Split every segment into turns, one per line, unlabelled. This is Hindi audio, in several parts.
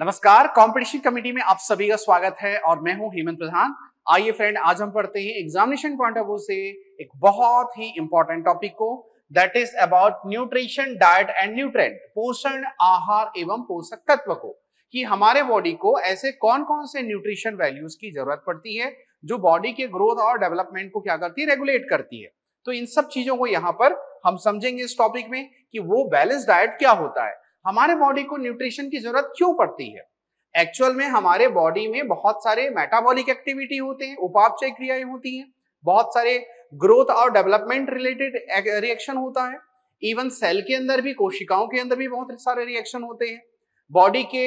नमस्कार कंपटीशन कमेटी में आप सभी का स्वागत है और मैं हूं हेमंत प्रधान आइए फ्रेंड आज हम पढ़ते हैं एग्जामिनेशन पॉइंट ऑफ व्यू से एक बहुत ही इंपॉर्टेंट टॉपिक को that is about nutrition diet and nutrient पोषण आहार एवं पोषक तत्व को कि हमारे बॉडी को ऐसे कौन कौन से न्यूट्रिशन वैल्यूज की जरूरत पड़ती है जो बॉडी के ग्रोथ और डेवलपमेंट को क्या करती है रेगुलेट करती है तो इन सब चीजों को यहाँ पर हम समझेंगे इस टॉपिक में कि वो बैलेंस डाइट क्या होता है हमारे बॉडी को न्यूट्रिशन की जरूरत क्यों पड़ती है एक्चुअल में हमारे बॉडी में बहुत सारे मेटाबॉलिक एक्टिविटी होते हैं उपापचय क्रियाएं होती हैं बहुत सारे ग्रोथ और डेवलपमेंट रिलेटेड रिएक्शन होता है इवन सेल के अंदर भी कोशिकाओं के अंदर भी बहुत सारे रिएक्शन होते हैं बॉडी के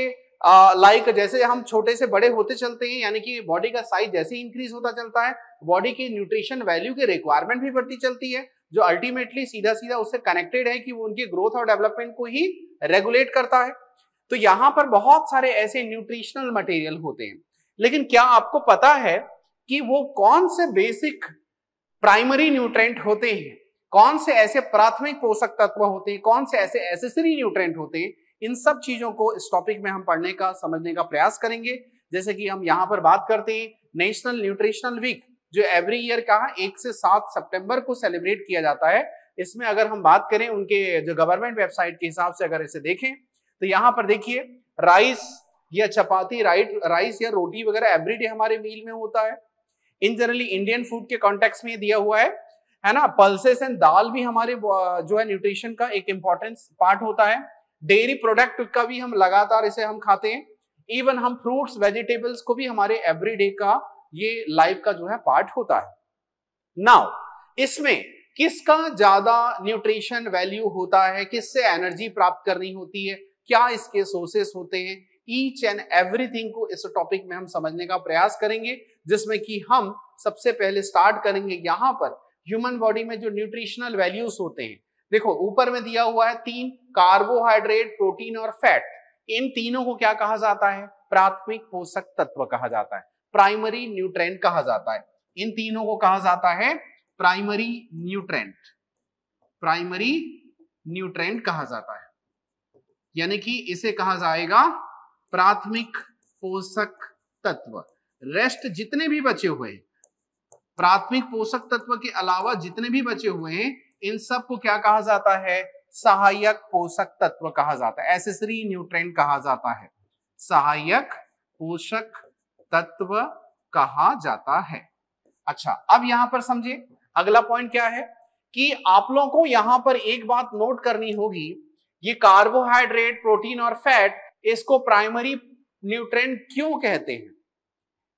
लाइक like, जैसे हम छोटे से बड़े होते चलते हैं यानी कि बॉडी का साइज जैसे इंक्रीज होता चलता है बॉडी की न्यूट्रिशन वैल्यू की रिक्वायरमेंट भी बढ़ती चलती है जो अल्टीमेटली सीधा सीधा उससे कनेक्टेड है कि वो उनकी ग्रोथ और डेवलपमेंट को ही रेगुलेट करता है तो यहाँ पर बहुत सारे ऐसे न्यूट्रिशनल मटेरियल होते हैं लेकिन क्या आपको पता है कि वो कौन से बेसिक प्राइमरी न्यूट्रेंट होते हैं कौन से ऐसे प्राथमिक पोषक तत्व होते हैं कौन से ऐसे एसेसरी न्यूट्रेंट होते हैं इन सब चीजों को इस टॉपिक में हम पढ़ने का समझने का प्रयास करेंगे जैसे कि हम यहाँ पर बात करते हैं नेशनल न्यूट्रिशनल वीक जो एवरी ईयर का एक से सात सितंबर को सेलिब्रेट किया जाता है इसमें अगर हम बात करें उनके जो गवर्नमेंट वेबसाइट के हिसाब से अगर इसे देखें तो यहाँ पर देखिए राइस या चपाती राइट राइस या रोटी वगैरह एवरीडे हमारे मील में होता है इन जनरली इंडियन फूड के कॉन्टेक्स में दिया हुआ है है ना पल्सेस एंड दाल भी हमारे जो है न्यूट्रिशन का एक इंपॉर्टेंट पार्ट होता है डेयरी प्रोडक्ट का भी हम लगातार इसे हम खाते हैं इवन हम फ्रूट्स वेजिटेबल्स को भी हमारे एवरीडे का ये लाइफ का जो है पार्ट होता है नाउ इसमें किसका ज्यादा न्यूट्रिशन वैल्यू होता है किससे एनर्जी प्राप्त करनी होती है क्या इसके सोर्सेस होते हैं ईच एंड एवरीथिंग को इस टॉपिक में हम समझने का प्रयास करेंगे जिसमें कि हम सबसे पहले स्टार्ट करेंगे यहां पर ह्यूमन बॉडी में जो न्यूट्रिशनल वैल्यूज होते हैं देखो ऊपर में दिया हुआ है तीन कार्बोहाइड्रेट प्रोटीन और फैट इन तीनों को क्या कहा जाता है प्राथमिक पोषक तत्व कहा जाता है प्राइमरी न्यूट्रेंट कहा जाता है इन तीनों को कहा जाता है प्राइमरी न्यूट्रेंट प्राइमरी न्यूट्रेंट कहा जाता है यानी कि इसे कहा जाएगा प्राथमिक पोषक तत्व रेस्ट जितने भी बचे हुए हैं प्राथमिक पोषक तत्व के अलावा जितने भी बचे हुए हैं इन सब को क्या कहा जाता है सहायक पोषक तत्व कहा जाता है एसेसरी न्यूट्रेंट कहा जाता है सहायक पोषक तत्व कहा जाता है अच्छा अब यहां पर समझे अगला पॉइंट क्या है कि आप लोगों को यहां पर एक बात नोट करनी होगी ये कार्बोहाइड्रेट प्रोटीन और फैट इसको प्राइमरी न्यूट्रेंट क्यों कहते हैं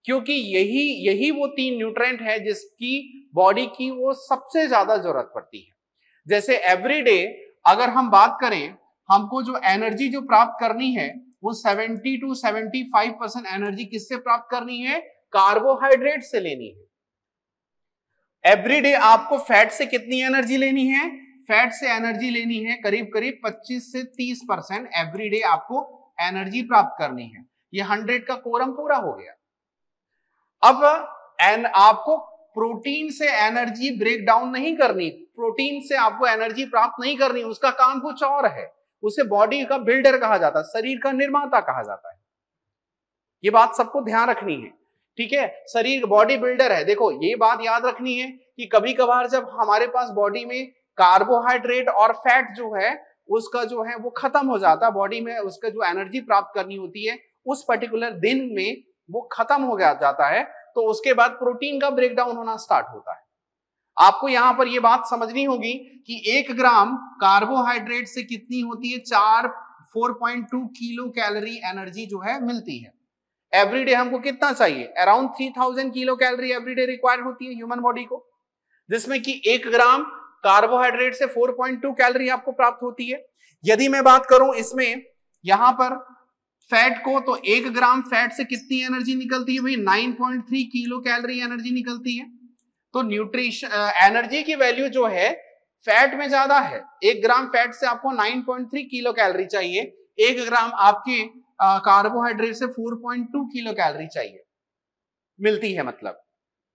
क्योंकि यही यही वो तीन न्यूट्रेंट है जिसकी बॉडी की वो सबसे ज्यादा जरूरत पड़ती है जैसे एवरीडे अगर हम बात करें हमको जो एनर्जी जो प्राप्त करनी है वो 70 टू 75 परसेंट एनर्जी किससे प्राप्त करनी है कार्बोहाइड्रेट से लेनी है एवरीडे आपको फैट से कितनी एनर्जी लेनी है फैट से एनर्जी लेनी है करीब करीब 25 से 30 परसेंट एवरीडे आपको एनर्जी प्राप्त करनी है ये 100 का कोरम पूरा हो गया अब एन आपको प्रोटीन से एनर्जी ब्रेक डाउन नहीं करनी प्रोटीन से आपको एनर्जी प्राप्त नहीं करनी उसका काम कुछ और है उसे बॉडी का बिल्डर कहा जाता है शरीर का निर्माता कहा जाता है ये बात सबको ध्यान रखनी है ठीक है शरीर बॉडी बिल्डर है देखो ये बात याद रखनी है कि कभी कभार जब हमारे पास बॉडी में कार्बोहाइड्रेट और फैट जो है उसका जो है वो खत्म हो जाता है बॉडी में उसका जो एनर्जी प्राप्त करनी होती है उस पर्टिकुलर दिन में वो खत्म हो गया जाता है तो उसके बाद प्रोटीन का ब्रेकडाउन होना स्टार्ट होता है आपको यहां पर यह बात समझनी होगी कि एक ग्राम कार्बोहाइड्रेट से कितनी होती है चार 4.2 किलो कैलोरी एनर्जी जो है मिलती है एवरीडे हमको कितना चाहिए around 3000 kilo calorie everyday require होती है ह्यूमन बॉडी को जिसमें कि एक ग्राम कार्बोहाइड्रेट से 4.2 कैलोरी आपको प्राप्त होती है यदि मैं बात करूं इसमें यहां पर फैट को तो एक ग्राम फैट से कितनी एनर्जी निकलती है भाई 9.3 किलो कैलोरी एनर्जी निकलती है तो न्यूट्रिशन एनर्जी की वैल्यू जो है फैट में ज्यादा है एक ग्राम फैट से आपको 9.3 किलो कैलोरी चाहिए एक ग्राम आपकी कार्बोहाइड्रेट से 4.2 किलो कैलोरी चाहिए मिलती है मतलब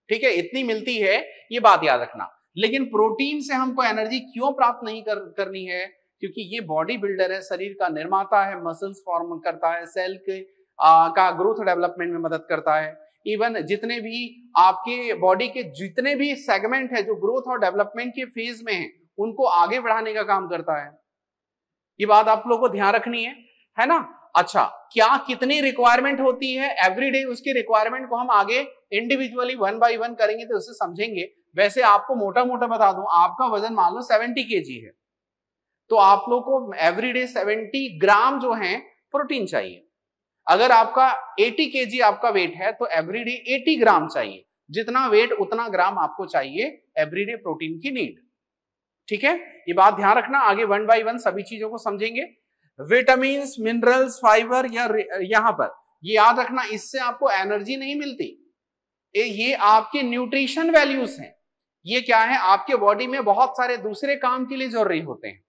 ठीक है इतनी मिलती है ये बात याद रखना लेकिन प्रोटीन से हमको एनर्जी क्यों प्राप्त नहीं कर, करनी है क्योंकि ये बॉडी बिल्डर है शरीर का निर्माता है मसल्स फॉर्म करता है सेल के आ, का ग्रोथ डेवलपमेंट में मदद करता है इवन जितने भी आपके बॉडी के जितने भी सेगमेंट है जो ग्रोथ और डेवलपमेंट के फेज में है उनको आगे बढ़ाने का काम करता है ये बात आप लोगों को ध्यान रखनी है है ना अच्छा क्या कितनी रिक्वायरमेंट होती है एवरी डे उसकी रिक्वायरमेंट को हम आगे इंडिविजुअली वन बाई वन करेंगे तो उसे समझेंगे वैसे आपको मोटा मोटा बता दूं आपका वजन मान लो सेवेंटी के है तो आप लोग को एवरी डे सेवेंटी ग्राम जो है प्रोटीन चाहिए अगर आपका 80 के आपका वेट है तो एवरीडे 80 ग्राम चाहिए जितना वेट उतना ग्राम आपको चाहिए एवरीडे प्रोटीन की नीड ठीक है ये बात ध्यान रखना आगे वन बाई वन सभी चीजों को समझेंगे विटामिन मिनरल्स फाइबर या यहां पर ये याद रखना इससे आपको एनर्जी नहीं मिलती ये आपके न्यूट्रिशन वैल्यूज हैं ये क्या है आपके बॉडी में बहुत सारे दूसरे काम के लिए जरूरी होते हैं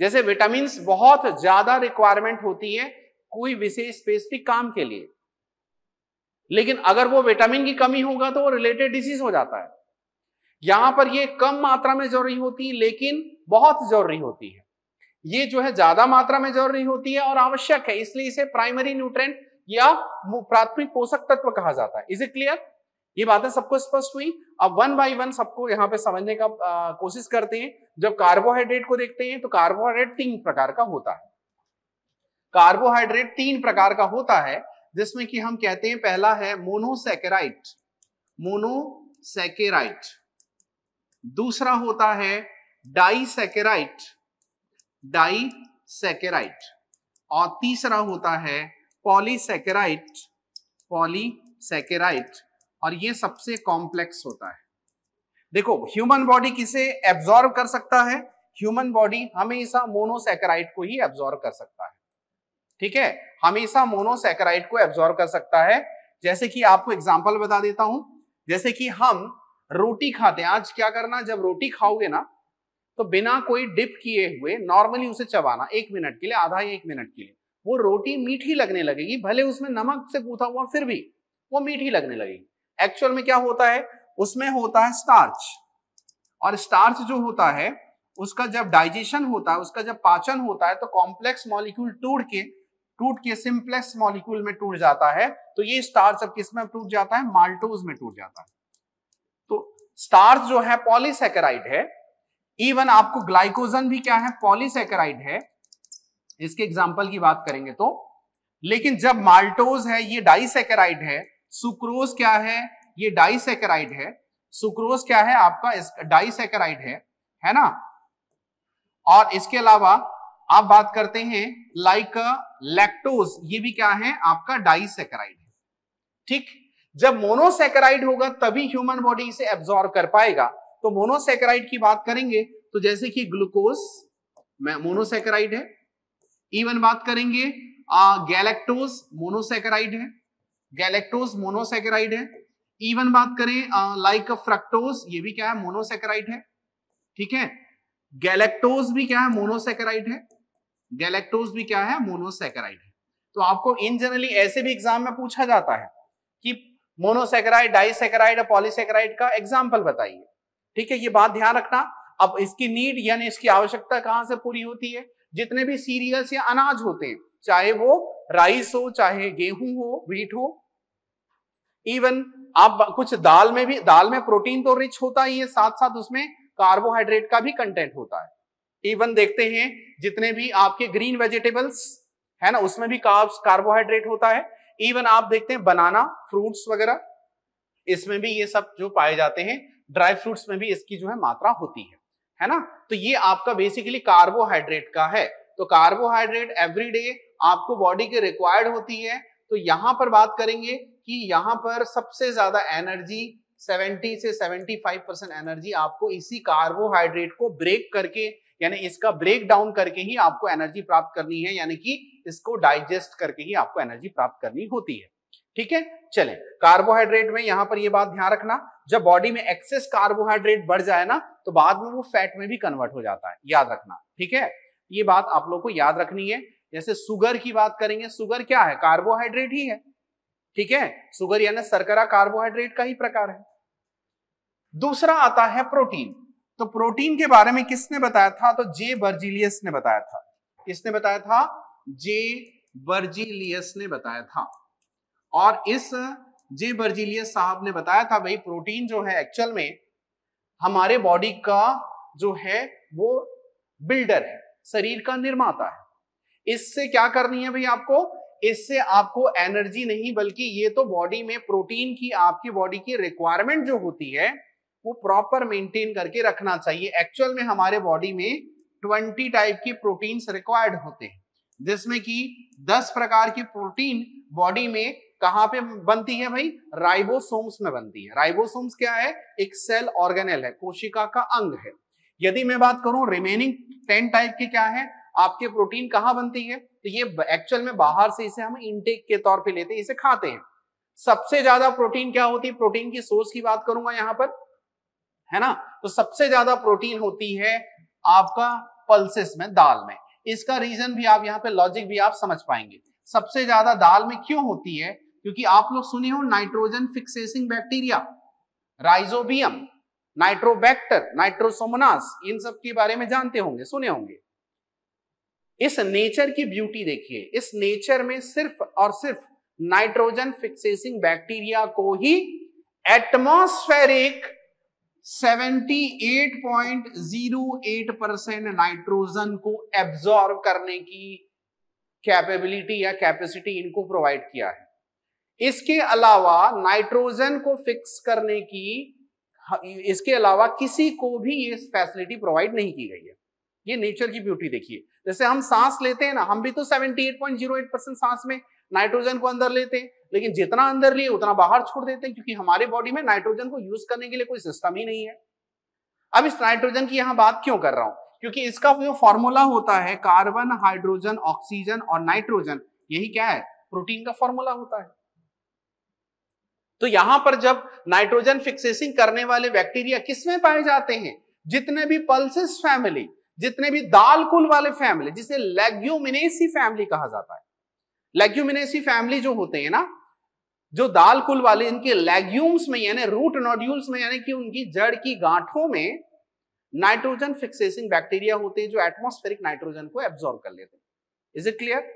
जैसे विटामिन बहुत ज्यादा रिक्वायरमेंट होती है कोई विशेष स्पेसिफिक काम के लिए लेकिन अगर वो विटामिन की कमी होगा तो वो रिलेटेड डिजीज हो जाता है यहां पर ये कम मात्रा में जरूरी होती है लेकिन बहुत जरूरी होती है ये जो है ज्यादा मात्रा में जरूरी होती है और आवश्यक है इसलिए इसे प्राइमरी न्यूट्रेंट या प्राथमिक पोषक तत्व कहा जाता है इज इट क्लियर ये बातें सबको स्पष्ट हुई अब वन बाय वन सबको यहाँ पे समझने का कोशिश करते हैं जब कार्बोहाइड्रेट को देखते हैं तो कार्बोहाइड्रेट तीन प्रकार का होता है कार्बोहाइड्रेट तीन प्रकार का होता है जिसमें कि हम कहते हैं पहला है मोनोसेकेराइट मोनोसेकेराइट दूसरा होता है डाइसेकेराइट डाइसेकेराइट और तीसरा होता है पॉलीसेकेराइट पॉलीसेकेराइट और ये सबसे कॉम्प्लेक्स होता है देखो ह्यूमन बॉडी किसे एब्जॉर्व कर सकता है ह्यूमन बॉडी हमेशा मोनोसेकेराइट को ही एब्जॉर्व कर सकता है ठीक है हमेशा मोनोसेक्राइड को एब्जॉर्व कर सकता है जैसे कि आपको एग्जाम्पल बता देता हूं जैसे कि हम रोटी खाते हैं आज क्या करना जब रोटी खाओगे ना तो बिना कोई डिप किए हुए नॉर्मली उसे चबाना एक मिनट के लिए आधा या एक मिनट के लिए वो रोटी मीठी लगने लगेगी भले उसमें नमक से गूथा हुआ फिर भी वो मीठी लगने लगेगी एक्चुअल में क्या होता है उसमें होता है स्टार्च और स्टार्च जो होता है उसका जब डाइजेशन होता है उसका जब पाचन होता है तो कॉम्प्लेक्स मॉलिक्यूल टूट के टूट के सिंप्लेक्स मॉलिक्यूल में टूट जाता है तो ये स्टार्च अब किस में टूट जाता है माल्टोज में टूट जाता है तो स्टार्च जो है पॉलीसेकेराइड है इवन आपको ग्लाइकोजन भी क्या है पॉलीसेकेराइड है इसके एग्जाम्पल की बात करेंगे तो लेकिन जब माल्टोज है ये डाइसेकेराइड है सुक्रोज क्या है ये डाइसेकेराइड है सुक्रोज क्या है आपका डाइसेकेराइड है है ना और इसके अलावा आप बात करते हैं लाइक लैक्टोज ये भी क्या है आपका डाइसेकेराइड ठीक जब मोनोसेकेराइड होगा तभी ह्यूमन बॉडी इसे एब्जॉर्ब कर पाएगा तो मोनोसेकेराइड की बात करेंगे तो जैसे कि ग्लूकोज मोनोसेकेराइड है इवन बात करेंगे गैलेक्टोज मोनोसेकेराइड है गैलेक्टोज मोनोसेकेराइड है इवन बात करें लाइक फ्रक्टोज ये भी क्या है मोनोसेकेराइड है ठीक है गैलेक्टोज भी क्या है मोनोसेकेराइड है गैलेक्टोज भी क्या है मोनोसेकेराइड है तो आपको इन जनरली ऐसे भी एग्जाम में पूछा जाता है कि मोनोसेकेराइड डाइसेकेराइड और पॉलीसेकेराइड का एग्जाम्पल बताइए ठीक है ये बात ध्यान रखना अब इसकी नीड यानी इसकी आवश्यकता कहां से पूरी होती है जितने भी सीरियल्स या अनाज होते हैं चाहे वो राइस हो चाहे गेहूं हो वीट हो इवन आप कुछ दाल में भी दाल में प्रोटीन तो रिच होता ही है साथ साथ उसमें कार्बोहाइड्रेट का भी कंटेंट होता है इवन देखते हैं जितने भी आपके ग्रीन वेजिटेबल्स है ना उसमें भी कार्ब्स कार्बोहाइड्रेट होता है इवन आप देखते हैं बनाना फ्रूट्स वगैरह इसमें भी ये सब जो पाए जाते हैं ड्राई फ्रूट्स में भी इसकी जो है मात्रा होती है है ना तो ये आपका बेसिकली कार्बोहाइड्रेट का है तो कार्बोहाइड्रेट एवरी डे आपको बॉडी के रिक्वायर्ड होती है तो यहां पर बात करेंगे कि यहां पर सबसे ज्यादा एनर्जी 70 से 75 परसेंट एनर्जी आपको इसी कार्बोहाइड्रेट को ब्रेक करके यानी इसका ब्रेक डाउन करके ही आपको एनर्जी प्राप्त करनी है यानी कि इसको डाइजेस्ट करके ही आपको एनर्जी प्राप्त करनी होती है ठीक है चलें कार्बोहाइड्रेट में यहां पर यह बात ध्यान रखना जब बॉडी में एक्सेस कार्बोहाइड्रेट बढ़ जाए ना तो बाद में वो फैट में भी कन्वर्ट हो जाता है याद रखना ठीक है ये बात आप लोग को याद रखनी है जैसे सुगर की बात करेंगे सुगर क्या है कार्बोहाइड्रेट ही है ठीक है सुगर यानी सरकरा कार्बोहाइड्रेट का ही प्रकार है दूसरा आता है प्रोटीन तो प्रोटीन के बारे में किसने बताया था तो जे बर्जिलियस ने बताया था किसने बताया था जे बर्जिलियस ने बताया था और इस जे बर्जिलियस साहब ने बताया था भाई प्रोटीन जो है एक्चुअल में हमारे बॉडी का जो है वो बिल्डर है शरीर का निर्माता है इससे क्या करनी है भाई आपको इससे आपको एनर्जी नहीं बल्कि ये तो बॉडी में प्रोटीन की आपकी बॉडी की रिक्वायरमेंट जो होती है वो प्रॉपर मेंटेन करके रखना चाहिए एक्चुअल में हमारे बॉडी में ट्वेंटी टाइप की प्रोटीन्स रिक्वायर्ड होते हैं जिसमें कि दस प्रकार की प्रोटीन बॉडी में कहां पे बनती है भाई राइबोसोम्स में बनती है राइबोसोम्स क्या है एक सेल ऑर्गेनेल है कोशिका का अंग है यदि मैं बात करूं रिमेनिंग टेन टाइप के क्या है आपके प्रोटीन कहाँ बनती है तो ये एक्चुअल में बाहर से इसे हम इनटेक के तौर पे लेते हैं इसे खाते हैं सबसे ज्यादा प्रोटीन क्या होती है प्रोटीन की सोर्स की बात करूंगा यहां पर है ना तो सबसे ज्यादा प्रोटीन होती है आपका पल्सेस में दाल में इसका रीजन भी आप यहाँ पे लॉजिक भी आप समझ पाएंगे सबसे ज्यादा दाल में क्यों होती है क्योंकि आप लोग सुने हो nitrogen fixing bacteria Rhizobium Nitrobacter Nitrosomonas इन सब के बारे में जानते होंगे सुने होंगे इस नेचर की ब्यूटी देखिए इस नेचर में सिर्फ और सिर्फ नाइट्रोजन फिक्सेसिंग बैक्टीरिया को ही एटमोस्फेरिक 78.08 परसेंट नाइट्रोजन को एब्जॉर्व करने की कैपेबिलिटी या कैपेसिटी इनको प्रोवाइड किया है इसके अलावा नाइट्रोजन को फिक्स करने की इसके अलावा किसी को भी ये फैसिलिटी प्रोवाइड नहीं की गई है ये नेचर की ब्यूटी देखिए जैसे हम सांस लेते हैं ना हम भी तो 78.08 परसेंट सांस में नाइट्रोजन को अंदर लेते हैं लेकिन जितना अंदर लिए उतना बाहर छोड़ देते हैं क्योंकि हमारे बॉडी में नाइट्रोजन को यूज करने के लिए कोई सिस्टम ही नहीं है अब इस नाइट्रोजन की यहां बात क्यों कर रहा हूं क्योंकि इसका जो फॉर्मूला होता है कार्बन हाइड्रोजन ऑक्सीजन और नाइट्रोजन यही क्या है प्रोटीन का फॉर्मूला होता है तो यहां पर जब नाइट्रोजन फिक्सेसिंग करने वाले बैक्टीरिया किसमें पाए जाते हैं जितने भी पल्सिस फैमिली जितने भी दाल कुल वाले फैमिली जिसे लेग्यूमिनेसी फैमिली कहा जाता है लेग्यूमिनेसी फैमिली जो होते हैं ना जो दाल कुल वाले इनके लेग्यूम्स में यानी रूट नोड्यूल्स में यानी कि उनकी जड़ की गांठों में नाइट्रोजन फिक्सेसिंग बैक्टीरिया होते हैं जो एटमोस्फेरिक नाइट्रोजन को एब्जॉर्ब कर लेते हैं इज इट क्लियर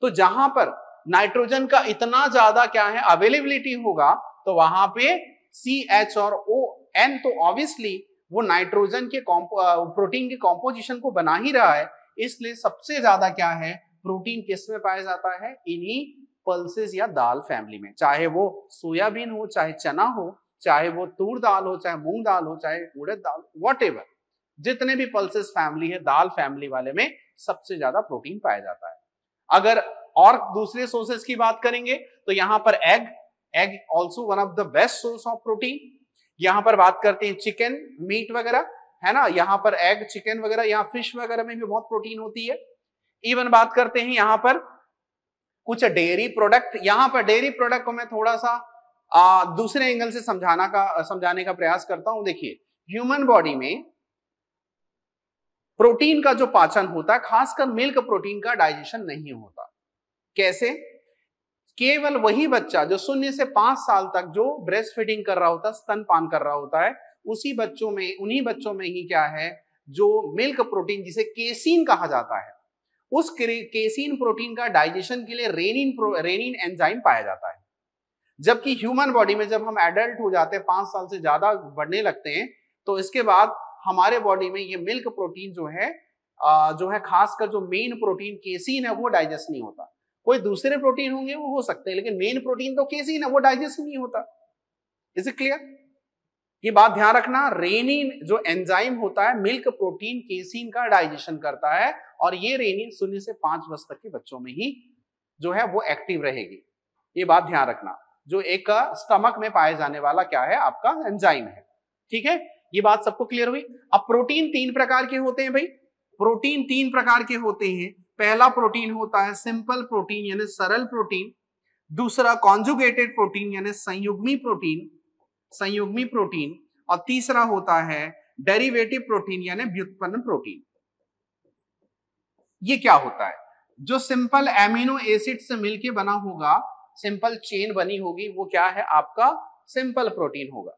तो जहां पर नाइट्रोजन का इतना ज्यादा क्या है अवेलेबिलिटी होगा तो वहां पे सी एच और ओ एन तो ऑब्वियसली वो नाइट्रोजन के प्रोटीन के कॉम्पोजिशन को बना ही रहा है इसलिए सबसे ज्यादा क्या है प्रोटीन किस में पाया जाता है इन्हीं पल्सेस या दाल फैमिली में चाहे वो सोयाबीन हो चाहे चना हो चाहे वो तूर दाल हो चाहे मूंग दाल हो चाहे उड़द दाल वॉट जितने भी पल्सेस फैमिली है दाल फैमिली वाले में सबसे ज्यादा प्रोटीन पाया जाता है अगर और दूसरे सोर्सेस की बात करेंगे तो यहां पर egg egg also one of the best source of protein यहाँ पर बात करते हैं चिकन मीट वगैरह है ना यहाँ पर एग चिकन वगैरह यहाँ फिश वगैरह में भी बहुत प्रोटीन होती है इवन बात करते हैं यहाँ पर कुछ डेयरी प्रोडक्ट यहाँ पर डेयरी प्रोडक्ट को मैं थोड़ा सा आ, दूसरे एंगल से समझाना का समझाने का प्रयास करता हूं देखिए ह्यूमन बॉडी में प्रोटीन का जो पाचन होता है खासकर मिल्क प्रोटीन का डाइजेशन नहीं होता कैसे केवल वही बच्चा जो शून्य से पांच साल तक जो ब्रेस्ट फीडिंग कर रहा होता है स्तनपान कर रहा होता है उसी बच्चों में उन्हीं बच्चों में ही क्या है जो मिल्क प्रोटीन जिसे केसिन कहा जाता है उस केसिन प्रोटीन का डाइजेशन के लिए रेनिन रेनिन एंजाइम पाया जाता है जबकि ह्यूमन बॉडी में जब हम एडल्ट हो जाते हैं पांच साल से ज्यादा बढ़ने लगते हैं तो इसके बाद हमारे बॉडी में ये मिल्क प्रोटीन जो है जो है खासकर जो मेन प्रोटीन केसिन है वो डाइजेस्ट नहीं होता कोई दूसरे प्रोटीन होंगे वो हो सकते हैं लेकिन मेन प्रोटीन तो केसिन ना वो डाइजेस्ट नहीं होता इज इट क्लियर ये बात ध्यान रखना रेनिन जो एंजाइम होता है मिल्क प्रोटीन केसिन का डाइजेशन करता है और ये रेनिन शून्य से पांच वर्ष तक के बच्चों में ही जो है वो एक्टिव रहेगी ये बात ध्यान रखना जो एक स्टमक में पाए जाने वाला क्या है आपका एंजाइम है ठीक है ये बात सबको क्लियर हुई अब प्रोटीन तीन प्रकार के होते हैं भाई प्रोटीन तीन प्रकार के होते हैं पहला प्रोटीन होता है सिंपल प्रोटीन यानी सरल प्रोटीन दूसरा कॉन्जुगेटेड प्रोटीन यानी संयुग्मी प्रोटीन संयुग्मी प्रोटीन और तीसरा होता है डेरिवेटिव प्रोटीन यानी व्युत्पन्न प्रोटीन ये क्या होता है जो सिंपल एमिनो एसिड से मिलके बना होगा सिंपल चेन बनी होगी वो क्या है आपका सिंपल प्रोटीन होगा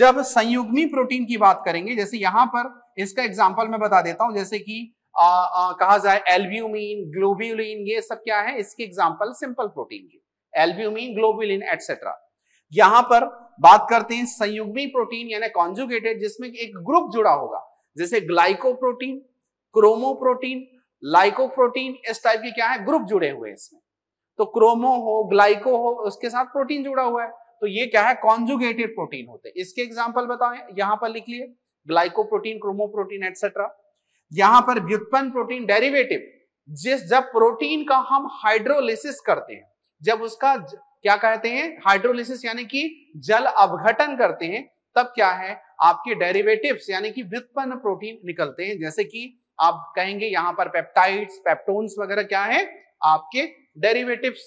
जब संयुग्मी प्रोटीन की बात करेंगे जैसे यहां पर इसका एग्जाम्पल मैं बता देता हूं जैसे कि कहा जाए एल्ब्यूमिन ग्लोब्यूलिन ये सब क्या है इसके एग्जाम्पल सिंपल प्रोटीन के एल्ब्यूमिन ग्लोब्यूलिन एटसेट्रा यहां पर बात करते हैं संयुग्मी प्रोटीन यानी कॉन्जुगेटेड जिसमें एक ग्रुप जुड़ा होगा जैसे ग्लाइकोप्रोटीन क्रोमोप्रोटीन लाइकोप्रोटीन इस टाइप के क्या है ग्रुप जुड़े हुए हैं इसमें तो क्रोमो हो ग्लाइको हो उसके साथ प्रोटीन जुड़ा हुआ है तो ये क्या है कॉन्जुगेटेड प्रोटीन होते हैं इसके एग्जाम्पल बताएं यहां पर लिख लिए ग्लाइकोप्रोटीन क्रोमोप्रोटीन एटसेट्रा यहां पर व्युत्पन्न प्रोटीन डेरिवेटिव जिस जब प्रोटीन का हम हाइड्रोलिसिस करते हैं जब उसका ज, क्या कहते हैं हाइड्रोलिसिस यानी कि जल अवघटन करते हैं तब क्या है आपके डेरिवेटिव्स यानी कि व्युत्पन्न प्रोटीन निकलते हैं जैसे कि आप कहेंगे यहां पर पेप्टाइड्स पेप्टोन्स वगैरह क्या है आपके डेरिवेटिव्स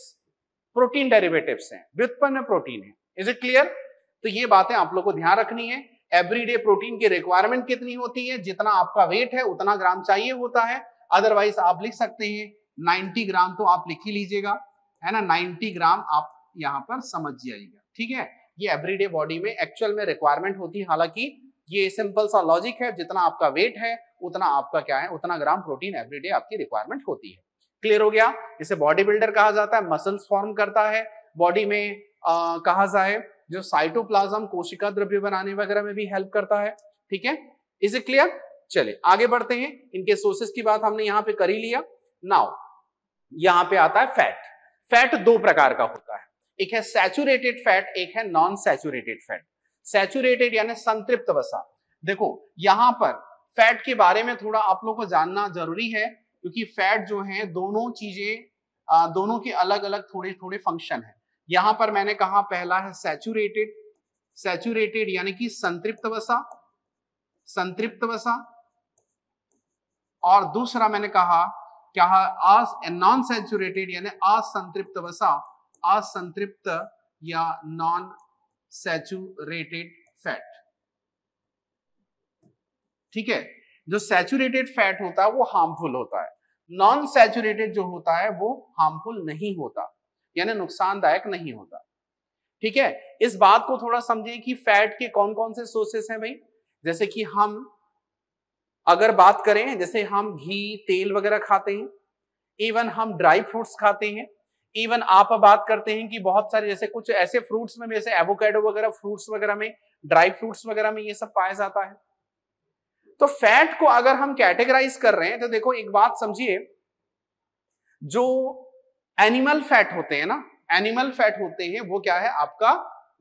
प्रोटीन डेरिवेटिव्स हैं व्युत्पन्न प्रोटीन है इज इट क्लियर तो ये बातें आप लोग को ध्यान रखनी है एवरीडे प्रोटीन की रिक्वायरमेंट कितनी होती है जितना आपका वेट है उतना ग्राम चाहिए होता है अदरवाइज आप लिख सकते हैं 90 ग्राम तो आप लिख ही लीजिएगा है ना 90 ग्राम आप यहाँ पर समझ जाइएगा ठीक है ये एवरीडे बॉडी में एक्चुअल में रिक्वायरमेंट होती है हालांकि ये सिंपल सा लॉजिक है जितना आपका वेट है उतना आपका क्या है उतना ग्राम प्रोटीन एवरीडे आपकी रिक्वायरमेंट होती है क्लियर हो गया इसे बॉडी बिल्डर कहा जाता है मसल्स फॉर्म करता है बॉडी में आ, कहा जाए जो साइटोप्लाज्म कोशिका द्रव्य बनाने वगैरह में भी हेल्प करता है ठीक है इज क्लियर चले आगे बढ़ते हैं इनके सोर्सेस की बात हमने यहां पे कर ही लिया नाउ यहां पे आता है फैट फैट दो प्रकार का होता है एक है सैचुरेटेड फैट एक है नॉन सैचुरेटेड फैट सैचुरेटेड यानी संतृप्त वसा देखो यहां पर फैट के बारे में थोड़ा आप लोग को जानना जरूरी है क्योंकि फैट जो है दोनों चीजें दोनों के अलग अलग थोड़े थोड़े फंक्शन है यहां पर मैंने कहा पहला है सैचुरेटेड सैचुरेटेड यानी कि संतृप्त वसा संतृप्त वसा और दूसरा मैंने कहा क्या आस नॉन सैचुरेटेड यानी असंतृप्त वसा असंतृप्त या नॉन सैचुरेटेड फैट ठीक है जो सैचुरेटेड फैट होता है वो हार्मफुल होता है नॉन सैचुरेटेड जो होता है वो हार्मफुल नहीं होता यानी नुकसानदायक नहीं होता ठीक है इस बात को थोड़ा समझिए कि फैट के कौन कौन से सोर्सेस हैं भाई जैसे कि हम अगर बात करें जैसे हम घी तेल वगैरह खाते हैं इवन हम ड्राई फ्रूट्स खाते हैं इवन आप बात करते हैं कि बहुत सारे जैसे कुछ ऐसे फ्रूट्स में जैसे एवोकेडो वगैरह फ्रूट्स वगैरह में ड्राई फ्रूट्स वगैरह में ये सब पाया जाता है तो फैट को अगर हम कैटेगराइज कर रहे हैं तो देखो एक बात समझिए जो एनिमल फैट होते हैं ना एनिमल फैट होते हैं वो क्या है आपका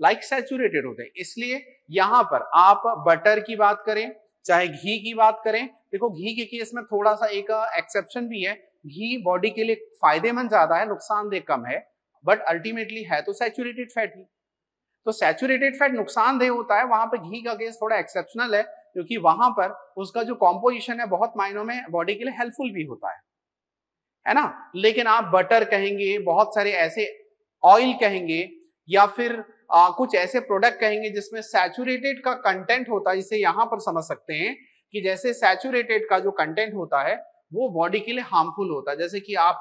लाइक like होते हैं इसलिए यहां पर आप बटर की बात करें चाहे घी की बात करें देखो घी के केस में थोड़ा सा एक एक्सेप्शन भी है घी बॉडी के लिए फायदेमंद ज्यादा है नुकसानदेह कम है बट अल्टीमेटली है तो सैचुरेटेड फैट ही तो सेचुरेटेड फैट नुकसानदेह होता है वहां पर घी का केस थोड़ा एक्सेप्शनल है क्योंकि वहां पर उसका जो कॉम्पोजिशन है बहुत मायनों में बॉडी के लिए हेल्पफुल भी होता है है ना लेकिन आप बटर कहेंगे बहुत सारे ऐसे ऑयल कहेंगे या फिर आ, कुछ ऐसे प्रोडक्ट कहेंगे जिसमें सैचुरेटेड का कंटेंट होता है जिसे यहाँ पर समझ सकते हैं कि जैसे सैचुरेटेड का जो कंटेंट होता है वो बॉडी के लिए हार्मफुल होता है जैसे कि आप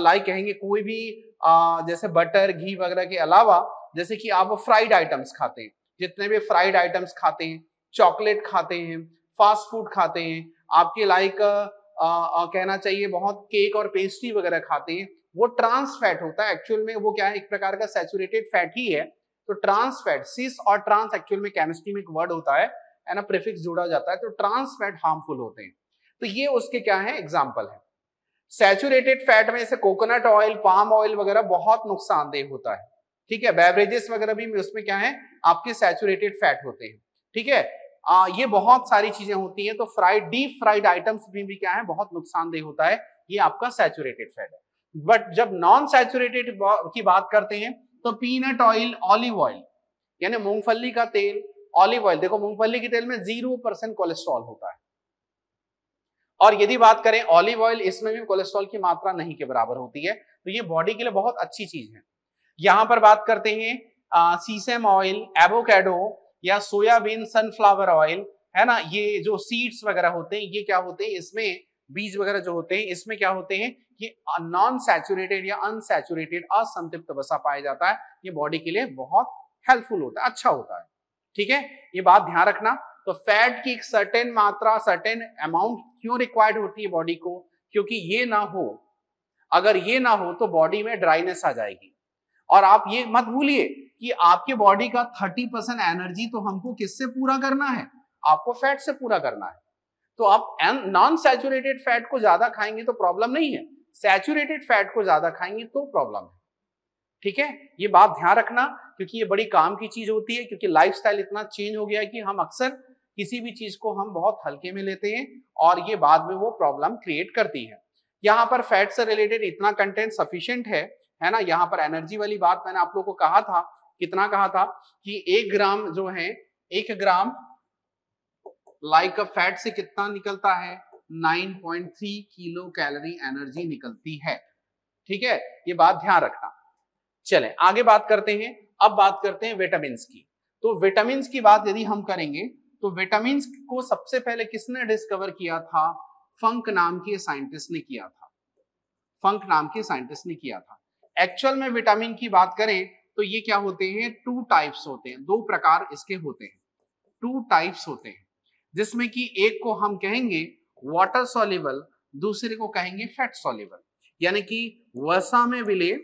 लाइक कहेंगे कोई भी आ, जैसे बटर घी वगैरह के अलावा जैसे कि आप फ्राइड आइटम्स खाते हैं जितने भी फ्राइड आइटम्स खाते हैं चॉकलेट खाते हैं फास्ट फूड खाते हैं आपके लाइक आ, कहना चाहिए बहुत केक और पेस्ट्री वगैरह खाते हैं वो ट्रांस फैट होता है एक्चुअल में वो क्या है एक प्रकार का सेचुरेटेड फैट ही है तो ट्रांस फैट सिस और ट्रांस एक्चुअल में केमिस्ट्री में एक वर्ड होता है ना प्रिफिक्स जोड़ा जाता है तो ट्रांस फैट हार्मफुल होते हैं तो ये उसके क्या है एग्जाम्पल है सेचुरेटेड फैट में जैसे कोकोनट ऑयल पाम ऑयल वगैरह बहुत नुकसानदेह होता है ठीक है बेवरेजेस वगैरह भी उसमें क्या है आपके सेचुरेटेड फैट होते हैं ठीक है आ, ये बहुत सारी चीजें होती हैं तो फ्राइड डीप फ्राइड आइटम्स में भी क्या है बहुत नुकसानदेह होता है ये आपका सैचुरेटेड फैट है बट जब नॉन सैचुरेटेड की बात करते हैं तो पीनट ऑयल ऑलिव ऑयल यानी मूंगफली का तेल ऑलिव ऑयल देखो मूंगफली के तेल में जीरो परसेंट कोलेस्ट्रॉल होता है और यदि बात करें ऑलिव ऑयल इसमें भी कोलेस्ट्रॉल की मात्रा नहीं के बराबर होती है तो ये बॉडी के लिए बहुत अच्छी चीज है यहां पर बात करते हैं सीसेम ऑयल एवोकेडो या सोयाबीन सनफ्लावर ऑयल है ना ये जो सीड्स वगैरह होते हैं ये क्या होते हैं इसमें बीज वगैरह जो होते हैं इसमें क्या होते हैं ये नॉन सैचुरेटेड या अनसेचुरेटेड असंतृप्त वसा पाया जाता है ये बॉडी के लिए बहुत हेल्पफुल होता है अच्छा होता है ठीक है ये बात ध्यान रखना तो फैट की एक सर्टेन मात्रा सर्टेन अमाउंट क्यों रिक्वायर्ड होती है बॉडी को क्योंकि ये ना हो अगर ये ना हो तो बॉडी में ड्राइनेस आ जाएगी और आप ये मत भूलिए कि आपके बॉडी का 30 परसेंट एनर्जी तो हमको किससे पूरा करना है आपको फैट से पूरा करना है तो आप नॉन सैचुरेटेड फैट को ज्यादा खाएंगे तो प्रॉब्लम नहीं है सैचुरेटेड फैट को ज्यादा खाएंगे तो प्रॉब्लम है ठीक है ये बात ध्यान रखना क्योंकि ये बड़ी काम की चीज होती है क्योंकि लाइफस्टाइल इतना चेंज हो गया है कि हम अक्सर किसी भी चीज को हम बहुत हल्के में लेते हैं और ये बाद में वो प्रॉब्लम क्रिएट करती है यहाँ पर फैट से रिलेटेड इतना कंटेंट सफिशियंट है है ना यहाँ पर एनर्जी वाली बात मैंने आप लोग को कहा था कितना कहा था कि एक ग्राम जो है एक ग्राम लाइक अ फैट से कितना निकलता है 9.3 किलो कैलोरी एनर्जी निकलती है ठीक है ये बात ध्यान रखना चले आगे बात करते हैं अब बात करते हैं विटामिन की तो विटामिन की बात यदि हम करेंगे तो विटामिन को सबसे पहले किसने डिस्कवर किया था फंक नाम के साइंटिस्ट ने किया था फंक नाम के साइंटिस्ट ने किया था एक्चुअल में विटामिन की बात करें तो ये क्या होते हैं टू टाइप्स होते हैं दो प्रकार इसके होते हैं टू टाइप्स होते हैं जिसमें कि एक को हम कहेंगे वाटर सोलिबल दूसरे को कहेंगे फैट सोलिबल यानी कि वसा में विलय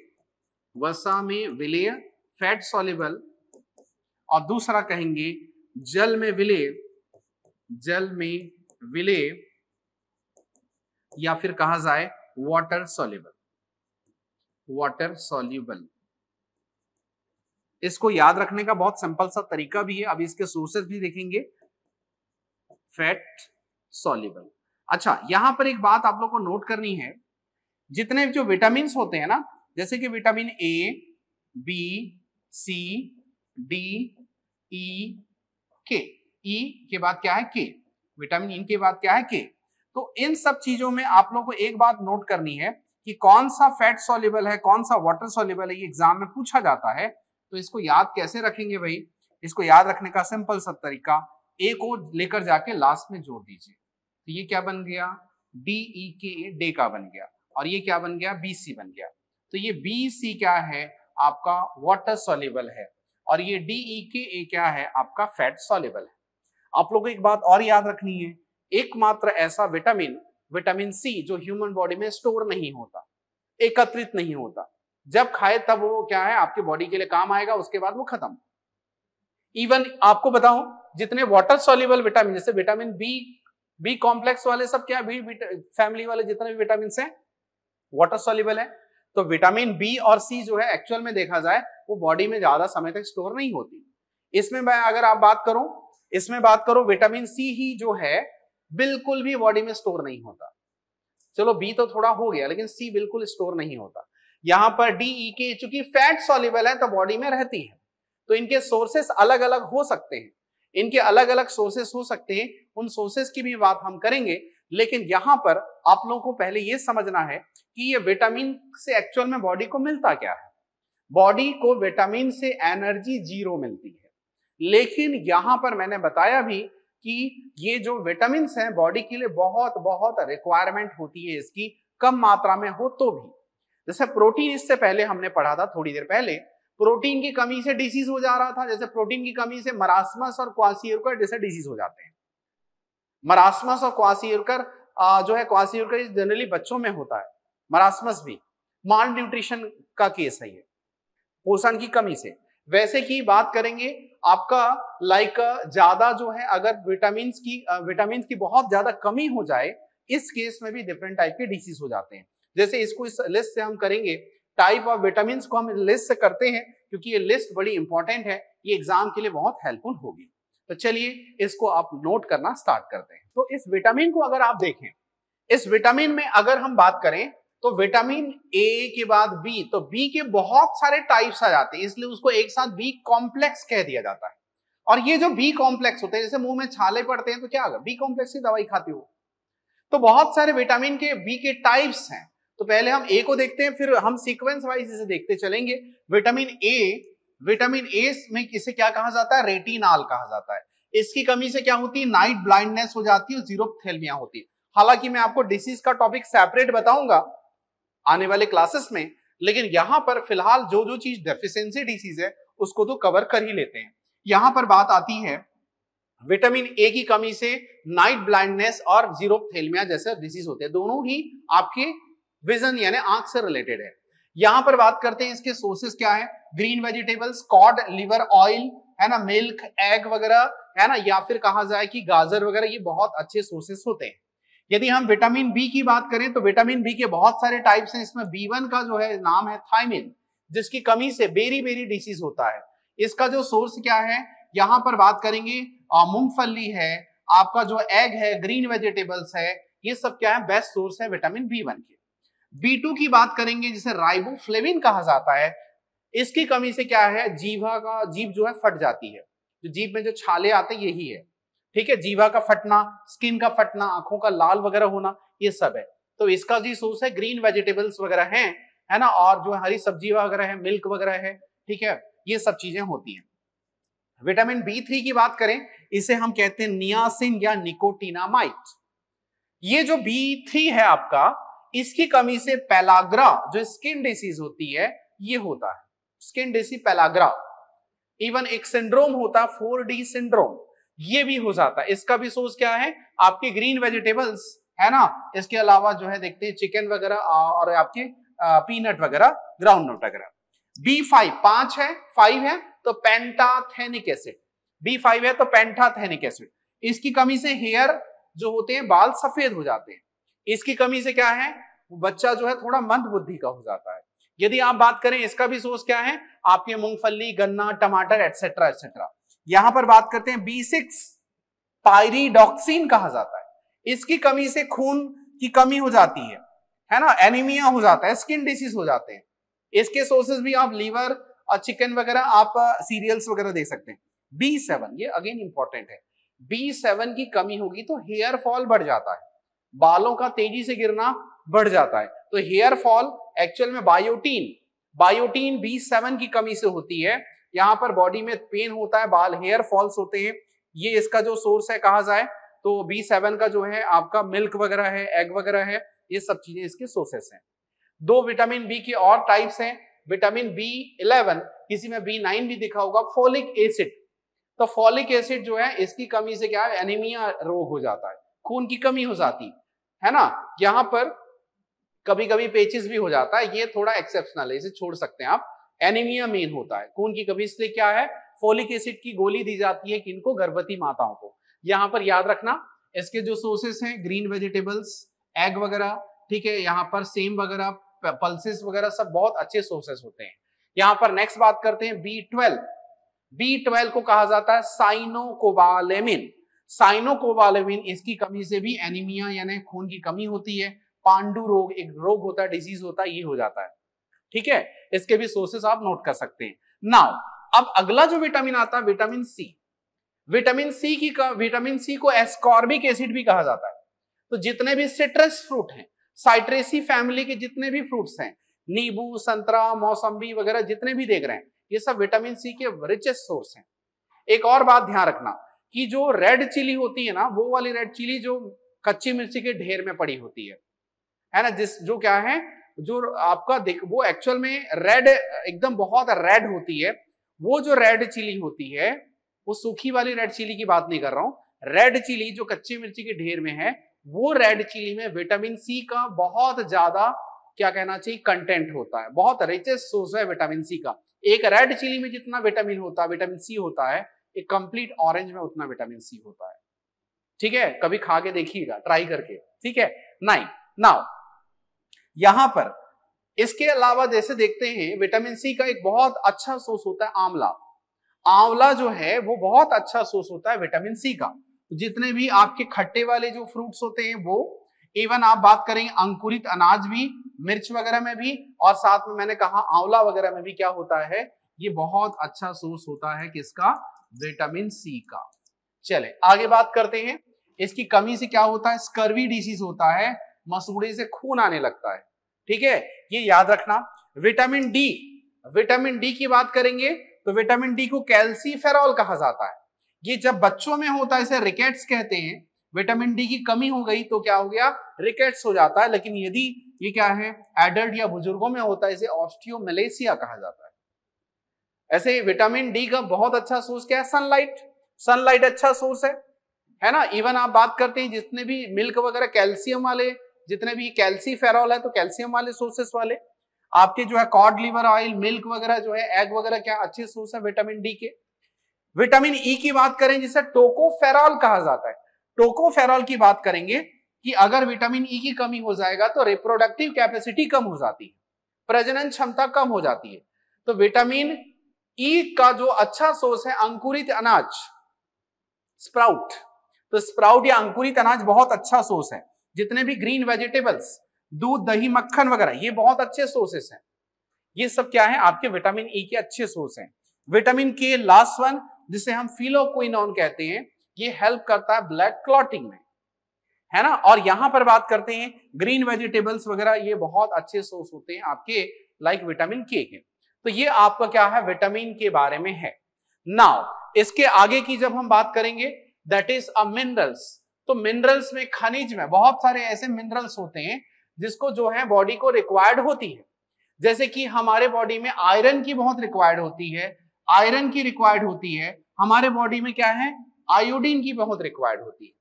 वसा में विलय फैट सोलिबल और दूसरा कहेंगे जल में विलय जल में विलय या फिर कहा जाए वाटर सोलिबल वाटर सोल्यूबल इसको याद रखने का बहुत सिंपल सा तरीका भी है अभी इसके सोर्सेस भी देखेंगे फैट सॉल्यूबल अच्छा यहां पर एक बात आप लोग को नोट करनी है जितने जो विटामिन होते हैं ना जैसे कि vitamin A B C D E K E के बाद क्या है के विटामिन इन के बाद क्या है के तो इन सब चीजों में आप लोग को एक बात नोट करनी है कि कौन सा फैट सॉल्यूबल है कौन सा वाटर सॉल्यूबल है ये एग्जाम में पूछा जाता है तो इसको याद कैसे रखेंगे भाई इसको याद रखने का सिंपल सा तरीका ए को लेकर जाके लास्ट में जोड़ दीजिए तो ये क्या बन गया डी ई के ए डे का बन गया और ये क्या बन गया बी सी बन गया तो ये बी सी क्या है आपका वाटर सोलेबल है और ये डी ई के ए क्या है आपका फैट सोलेबल है आप लोगों को एक बात और याद रखनी है एकमात्र ऐसा विटामिन विटामिन सी जो ह्यूमन बॉडी में स्टोर नहीं होता एकत्रित नहीं होता जब खाए तब वो क्या है आपके बॉडी के लिए काम आएगा उसके बाद वो खत्म इवन आपको बताऊं जितने वाटर सोल्यूबल विटामिन जैसे विटामिन बी बी कॉम्प्लेक्स वाले सब क्या बी फैमिली वाले जितने भी विटामिन है वाटर सोल्यूबल है तो विटामिन बी और सी जो है एक्चुअल में देखा जाए वो बॉडी में ज्यादा समय तक स्टोर नहीं होती इसमें मैं अगर आप बात करूं इसमें बात करो विटामिन सी ही जो है बिल्कुल भी बॉडी में स्टोर नहीं होता चलो बी तो थोड़ा हो गया लेकिन सी बिल्कुल स्टोर नहीं होता यहाँ पर डीई के e, चूंकि फैट सॉल्यूबल है तो बॉडी में रहती है तो इनके सोर्सेस अलग अलग हो सकते हैं इनके अलग अलग सोर्सेस हो सकते हैं उन सोर्सेस की भी बात हम करेंगे लेकिन यहाँ पर आप लोगों को पहले ये समझना है कि ये विटामिन से एक्चुअल में बॉडी को मिलता क्या है बॉडी को विटामिन से एनर्जी जीरो मिलती है लेकिन यहाँ पर मैंने बताया भी कि ये जो विटामिन हैं बॉडी के लिए बहुत बहुत रिक्वायरमेंट होती है इसकी कम मात्रा में हो तो भी जैसे प्रोटीन इससे पहले हमने पढ़ा था थोड़ी देर पहले प्रोटीन की कमी से डिसीज हो जा रहा था जैसे प्रोटीन की कमी से मरासमस और क्वासीकर जैसे डिसीज हो जाते हैं मरासमस और क्वासीकर जो है क्वासीकर जनरली बच्चों में होता है मरासमस भी माल न्यूट्रिशन का केस है ये पोषण की कमी से वैसे ही बात करेंगे आपका लाइक ज्यादा जो है अगर विटामिन की विटामिन की बहुत ज्यादा कमी हो जाए इस केस में भी डिफरेंट टाइप के डिसीज हो जाते हैं जैसे इसको इस लिस्ट से हम करेंगे टाइप ऑफ विटामिन को हम लिस्ट से करते हैं क्योंकि ये लिस्ट बड़ी इंपॉर्टेंट है ये एग्जाम के लिए बहुत हेल्पफुल होगी तो चलिए इसको आप नोट करना स्टार्ट करते हैं तो इस विटामिन को अगर आप देखें इस विटामिन में अगर हम बात करें तो विटामिन ए के बाद बी तो बी के बहुत सारे टाइप्स आ जाते हैं इसलिए उसको एक साथ बी कॉम्प्लेक्स कह दिया जाता है और ये जो बी कॉम्प्लेक्स होते हैं जैसे मुंह में छाले पड़ते हैं तो क्या होगा बी कॉम्प्लेक्स की दवाई खाते हो तो बहुत सारे विटामिन के बी के टाइप्स हैं तो पहले हम ए को देखते हैं फिर हम सीक्वेंस वाइज इसे देखते चलेंगे विटामिन ए विटामिन ए में किसे क्या कहा जाता है रेटिनॉल कहा जाता है इसकी कमी से क्या होती है नाइट ब्लाइंडनेस हो जाती है जीरो थेलमिया होती है हालांकि मैं आपको डिसीज का टॉपिक सेपरेट बताऊंगा आने वाले क्लासेस में लेकिन यहां पर फिलहाल जो जो चीज डेफिशिएंसी डिसीज है उसको तो कवर कर ही लेते हैं यहां पर बात आती है विटामिन ए की कमी से नाइट ब्लाइंडनेस और जीरोपथेलमिया जैसे डिसीज होते हैं दोनों ही आपके विजन यानी आंख से रिलेटेड है यहां पर बात करते हैं इसके सोर्सेस क्या है green vegetables cod liver oil है ना मिल्क एग वगैरह है ना या फिर कहा जाए कि गाजर वगैरह ये बहुत अच्छे सोर्सेस होते हैं यदि हम विटामिन बी की बात करें तो विटामिन बी के बहुत सारे टाइप्स हैं इसमें बी वन का जो है नाम है थाइमिन जिसकी कमी से बेरी बेरी डिसीज होता है इसका जो सोर्स क्या है यहाँ पर बात करेंगे मूंगफली है आपका जो एग है ग्रीन वेजिटेबल्स है ये सब क्या है बेस्ट सोर्स है विटामिन बी के बी टू की बात करेंगे जिसे राइबोफ्लेविन कहा जाता है इसकी कमी से क्या है जीवा का जीव जो है फट जाती है जो जीव में जो छाले आते हैं यही है ठीक है जीवा का फटना स्किन का फटना आंखों का लाल वगैरह होना ये सब है तो इसका जी सोर्स है ग्रीन वेजिटेबल्स वगैरह हैं है ना और जो हरी सब्जी वगैरह है मिल्क वगैरह है ठीक है ये सब चीजें होती हैं विटामिन बी थ्री की बात करें इसे हम कहते हैं नियासिन या निकोटिनामाइट ये जो बी थ्री है आपका इसकी कमी से पैलाग्रा जो स्किन डिसीज होती है ये होता है स्किन डिसी पैलाग्रा इवन एक सिंड्रोम होता है फोर डी सिंड्रोम ये भी हो जाता है इसका भी सोर्स क्या है आपके ग्रीन वेजिटेबल्स है ना इसके अलावा जो है देखते हैं चिकन वगैरह और आपके पीनट वगैरह ग्राउंड नट वगैरह बी फाइव पांच है फाइव है तो पेंटाथेनिक एसिड बी फाइव है तो पेंटाथेनिक एसिड इसकी कमी से हेयर जो होते हैं बाल सफेद हो जाते हैं इसकी कमी से क्या है बच्चा जो है थोड़ा मंद बुद्धि का हो जाता है यदि आप बात करें इसका भी सोर्स क्या है आपके मूंगफली गन्ना टमाटर एटसेट्रा एटसेट्रा यहां पर बात करते हैं बी सिक्स पायरीडॉक्सिन कहा जाता है इसकी कमी से खून की कमी हो जाती है है ना एनीमिया हो जाता है स्किन डिसीज हो जाते हैं इसके सोर्सेस भी आप लीवर और चिकन वगैरह आप सीरियल्स वगैरह देख सकते हैं बी सेवन ये अगेन इंपॉर्टेंट है बी सेवन की कमी होगी तो हेयर फॉल बढ़ जाता है बालों का तेजी से गिरना बढ़ जाता है तो हेयर फॉल एक्चुअल में बायोटीन बायोटीन बी सेवन की कमी से होती है यहाँ पर बॉडी में पेन होता है बाल हेयर फॉल्स होते हैं ये इसका जो सोर्स है कहा जाए तो बी सेवन का जो है आपका मिल्क वगैरह है एग वगैरह है ये सब चीजें इसके सोर्सेस हैं दो विटामिन बी के और टाइप्स हैं विटामिन बी इलेवन किसी में बी नाइन भी दिखा होगा फोलिक एसिड तो फॉलिक एसिड जो है इसकी कमी से क्या है एनीमिया रोग हो जाता है खून की कमी हो जाती है है ना यहां पर कभी कभी पेचिस भी हो जाता है ये थोड़ा एक्सेप्शनल है इसे छोड़ सकते हैं आप एनीमिया मेन होता है खून की कभी इसलिए क्या है फोलिक एसिड की गोली दी जाती है किनको गर्भवती माताओं को यहां पर याद रखना इसके जो सोर्सेस हैं ग्रीन वेजिटेबल्स एग वगैरह ठीक है यहाँ पर सेम वगैरह पल्सिस वगैरह सब बहुत अच्छे सोर्सेस होते हैं यहाँ पर नेक्स्ट बात करते हैं बी ट्वेल्व बी ट्वेल्व को कहा जाता है साइनोकोबालेमिन साइनोकोवालेविन इसकी कमी से भी एनीमिया यानी खून की कमी होती है पांडु रोग एक रोग होता है डिजीज होता है ये हो जाता है ठीक है इसके भी सोर्सेस आप नोट कर सकते हैं नाउ अब अगला जो विटामिन आता है विटामिन सी विटामिन सी की विटामिन सी को एस्कॉर्बिक एसिड भी कहा जाता है तो जितने भी सिट्रस फ्रूट हैं साइट्रेसी फैमिली के जितने भी फ्रूट्स हैं नींबू संतरा मौसम्बी वगैरह जितने भी देख रहे हैं ये सब विटामिन सी के रिचेस्ट सोर्स हैं एक और बात ध्यान रखना कि जो रेड चिली होती है ना वो वाली रेड चिली जो कच्ची मिर्ची के ढेर में पड़ी होती है है ना जिस जो क्या है जो आपका देख वो एक्चुअल में रेड एकदम बहुत रेड होती है वो जो रेड चिली होती है वो सूखी वाली रेड चिली की बात नहीं कर रहा हूँ रेड चिली जो कच्ची मिर्ची के ढेर में है वो रेड चिली में विटामिन सी का बहुत ज्यादा क्या कहना चाहिए कंटेंट होता है बहुत रिचेस्ट सोर्स है विटामिन सी का एक रेड चिली में जितना विटामिन होता है विटामिन सी होता है एक कंप्लीट ऑरेंज में उतना विटामिन सी होता है ठीक है कभी खा के देखिएगा ट्राई करके ठीक है नाइन नाउ यहां पर इसके अलावा जैसे देखते हैं विटामिन सी का एक बहुत अच्छा सोर्स होता है आंवला आंवला जो है वो बहुत अच्छा सोर्स होता है विटामिन सी का जितने भी आपके खट्टे वाले जो फ्रूट्स होते हैं वो इवन आप बात करें अंकुरित अनाज भी मिर्च वगैरह में भी और साथ में मैंने कहा आंवला वगैरह में भी क्या होता है ये बहुत अच्छा सोर्स होता है किसका विटामिन सी का चले आगे बात करते हैं इसकी कमी से क्या होता है स्कर्वी डिसीज होता है मसूड़े से खून आने लगता है ठीक है ये याद रखना विटामिन डी विटामिन डी की बात करेंगे तो विटामिन डी को कैल्सीफेरॉल कहा जाता है ये जब बच्चों में होता है इसे रिकेट्स कहते हैं विटामिन डी की कमी हो गई तो क्या हो गया रिकेट्स हो जाता है लेकिन यदि ये क्या है एडल्ट या बुजुर्गों में होता है इसे ऑस्टियोमलेसिया कहा जाता है ऐसे ही विटामिन डी का बहुत अच्छा सोर्स क्या है सनलाइट सनलाइट अच्छा सोर्स है है ना इवन आप बात करते हैं जितने भी मिल्क वगैरह कैल्शियम वाले जितने भी कैल्सी फेरॉल है तो कैल्शियम वाले सोर्सेस वाले आपके जो है कॉड लीवर ऑयल मिल्क वगैरह जो है एग वगैरह क्या अच्छे सोर्स है विटामिन डी के विटामिन ई e की बात करें जिसे टोकोफेरॉल कहा जाता है टोकोफेरॉल की बात करेंगे कि अगर विटामिन ई e की कमी हो जाएगा तो रिप्रोडक्टिव कैपेसिटी कम हो जाती है प्रजनन क्षमता कम हो जाती है तो विटामिन ईट का जो अच्छा सोर्स है अंकुरित अनाज स्प्राउट तो स्प्राउट या अंकुरित अनाज बहुत अच्छा सोर्स है जितने भी ग्रीन वेजिटेबल्स दूध दही मक्खन वगैरह ये बहुत अच्छे सोर्सेस हैं ये सब क्या है आपके विटामिन ई e के अच्छे सोर्स हैं विटामिन के लास्ट वन जिसे हम फिलोक्विनोन कहते हैं ये हेल्प करता है ब्लड क्लॉटिंग में है ना और यहां पर बात करते हैं ग्रीन वेजिटेबल्स वगैरह ये बहुत अच्छे सोर्स होते हैं आपके लाइक विटामिन के के तो ये आपका क्या है विटामिन के बारे में है नाउ इसके आगे की जब हम बात करेंगे दैट इज अ मिनरल्स तो मिनरल्स में खनिज में बहुत सारे ऐसे मिनरल्स होते हैं जिसको जो है बॉडी को रिक्वायर्ड होती है जैसे कि हमारे बॉडी में आयरन की बहुत रिक्वायर्ड होती है आयरन की रिक्वायर्ड होती है हमारे बॉडी में क्या है आयोडीन की बहुत रिक्वायर्ड होती है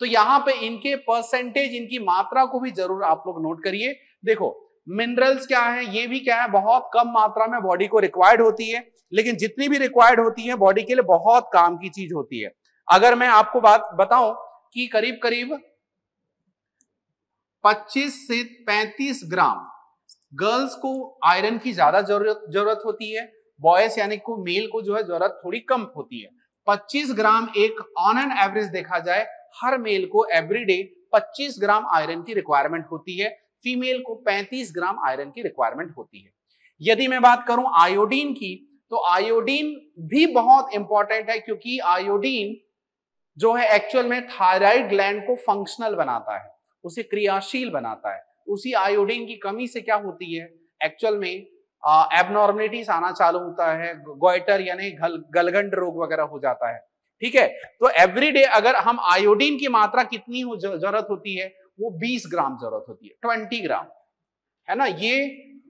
तो यहां पे इनके परसेंटेज इनकी मात्रा को भी जरूर आप लोग नोट करिए देखो मिनरल्स क्या है ये भी क्या है बहुत कम मात्रा में बॉडी को रिक्वायर्ड होती है लेकिन जितनी भी रिक्वायर्ड होती है बॉडी के लिए बहुत काम की चीज होती है अगर मैं आपको बात बताऊं कि करीब करीब 25 से 35 ग्राम गर्ल्स को आयरन की ज्यादा जरूरत जरूरत होती है बॉयज यानी को मेल को जो है जरूरत थोड़ी कम होती है 25 ग्राम एक ऑन एन एवरेज देखा जाए हर मेल को एवरीडे 25 ग्राम आयरन की रिक्वायरमेंट होती है फीमेल को 35 ग्राम आयरन की रिक्वायरमेंट होती है यदि मैं बात करूं आयोडीन की तो आयोडीन भी बहुत इंपॉर्टेंट है क्योंकि आयोडीन जो है एक्चुअल में थायराइड ग्लैंड को फंक्शनल बनाता है उसे क्रियाशील बनाता है उसी आयोडीन की कमी से क्या होती है एक्चुअल में एबनॉर्मलिटीज आना चालू होता है गोइटर यानी गल, गलगंड रोग वगैरह हो जाता है ठीक है तो एवरीडे अगर हम आयोडीन की मात्रा कितनी हो जरूरत होती है वो 20 ग्राम जरूरत होती है 20 ग्राम है ना ये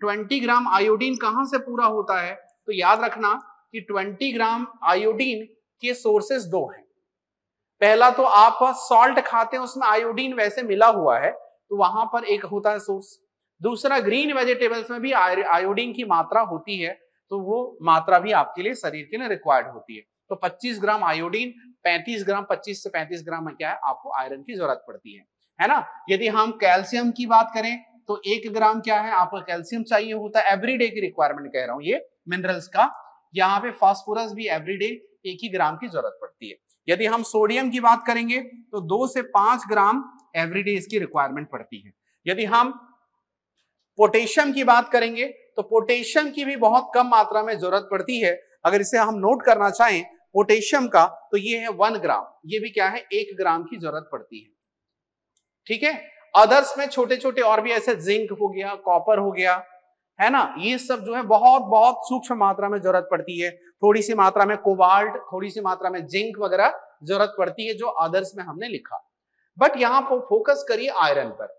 20 ग्राम आयोडीन कहाँ से पूरा होता है तो याद रखना कि 20 ग्राम आयोडीन के सोर्सेस दो हैं पहला तो आप सॉल्ट खाते हैं उसमें आयोडीन वैसे मिला हुआ है तो वहां पर एक होता है सोर्स दूसरा ग्रीन वेजिटेबल्स में भी आयोडीन की मात्रा होती है तो वो मात्रा भी आपके लिए शरीर के लिए रिक्वायर्ड होती है तो 25 ग्राम आयोडीन 35 ग्राम 25 से 35 ग्राम में क्या है आपको आयरन की जरूरत पड़ती है है ना यदि हम कैल्शियम की बात करें तो एक ग्राम क्या है आपको कैल्शियम चाहिए होता है एवरीडे की रिक्वायरमेंट कह रहा हूँ ये मिनरल्स का यहाँ पे फास्फोरस भी एवरीडे एक ही ग्राम की जरूरत पड़ती है यदि हम सोडियम की बात करेंगे तो दो से पांच ग्राम एवरीडे इसकी रिक्वायरमेंट पड़ती है यदि हम पोटेशियम की बात करेंगे तो पोटेशियम की भी बहुत कम मात्रा में जरूरत पड़ती है अगर इसे हम नोट करना चाहें पोटेशियम का तो ये है वन ग्राम ये भी क्या है एक ग्राम की जरूरत पड़ती है ठीक है अदर्स में छोटे छोटे और भी ऐसे जिंक हो गया कॉपर हो गया है ना ये सब जो है बहुत बहुत सूक्ष्म मात्रा में जरूरत पड़ती है थोड़ी सी मात्रा में कोबाल्ट थोड़ी सी मात्रा में जिंक वगैरह जरूरत पड़ती है जो अदर्स में हमने लिखा बट यहाँ फोकस करिए आयरन पर